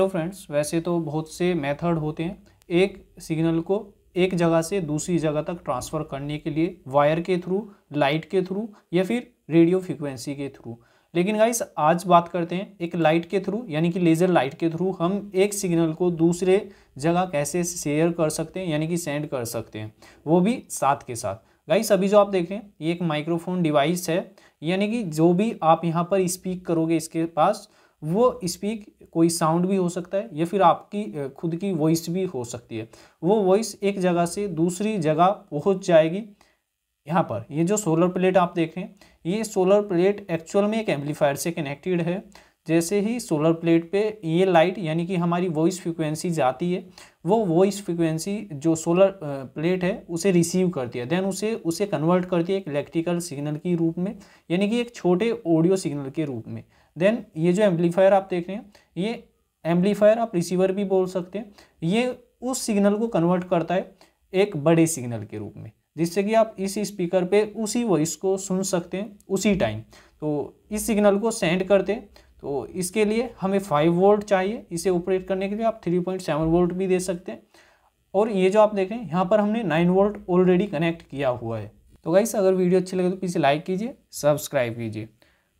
hello तो friends वैसे तो बहुत से मेथड होते हैं एक सिग्नल को एक जगह से दूसरी जगह तक ट्रांसफ़र करने के लिए वायर के थ्रू लाइट के थ्रू या फिर रेडियो फ्रिक्वेंसी के थ्रू लेकिन गाइस आज बात करते हैं एक लाइट के थ्रू यानी कि लेज़र लाइट के थ्रू हम एक सिग्नल को दूसरे जगह कैसे शेयर कर सकते हैं यानी कि सेंड कर सकते हैं वो भी साथ के साथ गाइस अभी जो आप देख रहे हैं ये एक माइक्रोफोन डिवाइस है यानी कि जो भी आप यहाँ पर स्पीक करोगे इसके पास वो स्पीक कोई साउंड भी हो सकता है या फिर आपकी खुद की वॉइस भी हो सकती है वो वॉइस एक जगह से दूसरी जगह पहुंच जाएगी यहाँ पर ये जो सोलर प्लेट आप देख रहे हैं ये सोलर प्लेट एक्चुअल में एक एम्पलीफायर से कनेक्टेड है जैसे ही सोलर प्लेट पे ये लाइट यानी कि हमारी वॉइस फ्रिक्वेंसी जाती है वो वॉइस फ्रिक्वेंसी जो सोलर प्लेट है उसे रिसीव करती है देन उसे उसे कन्वर्ट करती है एक इलेक्ट्रिकल सिग्नल के रूप में यानी कि एक छोटे ऑडियो सिग्नल के रूप में देन ये जो एम्पलीफायर आप देख रहे हैं ये एम्पलीफायर आप रिसीवर भी बोल सकते हैं ये उस सिग्नल को कन्वर्ट करता है एक बड़े सिग्नल के रूप में जिससे कि आप इस स्पीकर पे उसी वॉइस को सुन सकते हैं उसी टाइम तो इस सिग्नल को सेंड करते हैं तो इसके लिए हमें फाइव वोल्ट चाहिए इसे ऑपरेट करने के लिए आप थ्री पॉइंट सेवन वोल्ट भी दे सकते हैं और ये जो आप देख रहे हैं यहाँ पर हमने नाइन वोल्ट ऑलरेडी कनेक्ट किया हुआ है तो गाइस अगर वीडियो अच्छी लगे तो प्लीज़ लाइक कीजिए सब्सक्राइब कीजिए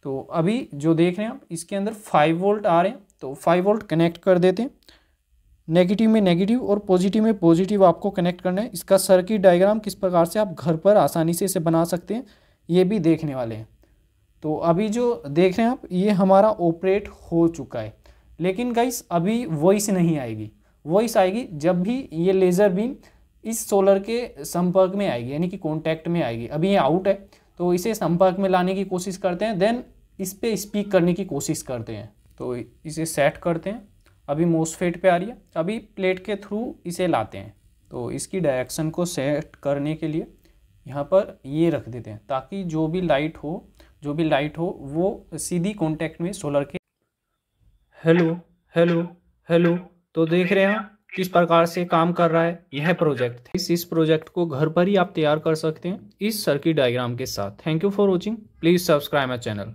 तो अभी जो देख रहे हैं आप इसके अंदर फाइव वोल्ट आ रहे हैं तो फाइव वोल्ट कनेक्ट कर देते हैं नेगेटिव में नेगेटिव और पॉजिटिव में पॉजिटिव आपको कनेक्ट करना है इसका सर्किट डायग्राम किस प्रकार से आप घर पर आसानी से इसे बना सकते हैं ये भी देखने वाले हैं तो अभी जो देख रहे हैं आप ये हमारा ऑपरेट हो चुका है लेकिन गाइस अभी वॉइस नहीं आएगी वॉइस आएगी जब भी ये लेज़र बीम इस सोलर के संपर्क में आएगी यानी कि कॉन्टैक्ट में आएगी अभी ये आउट है तो इसे संपर्क में लाने की कोशिश करते हैं देन इस पर स्पीक करने की कोशिश करते हैं तो इसे सेट करते हैं अभी मोसफेट पे आ रही है अभी प्लेट के थ्रू इसे लाते हैं तो इसकी डायरेक्शन को सेट करने के लिए यहाँ पर ये रख देते हैं ताकि जो भी लाइट हो जो भी लाइट हो वो सीधी कॉन्टेक्ट में सोलर के हेलो हेलो हेलो तो देख रहे हैं किस प्रकार से काम कर रहा है यह प्रोजेक्ट इस इस प्रोजेक्ट को घर पर ही आप तैयार कर सकते हैं इस सर्किट डायग्राम के साथ thank you for watching please subscribe my channel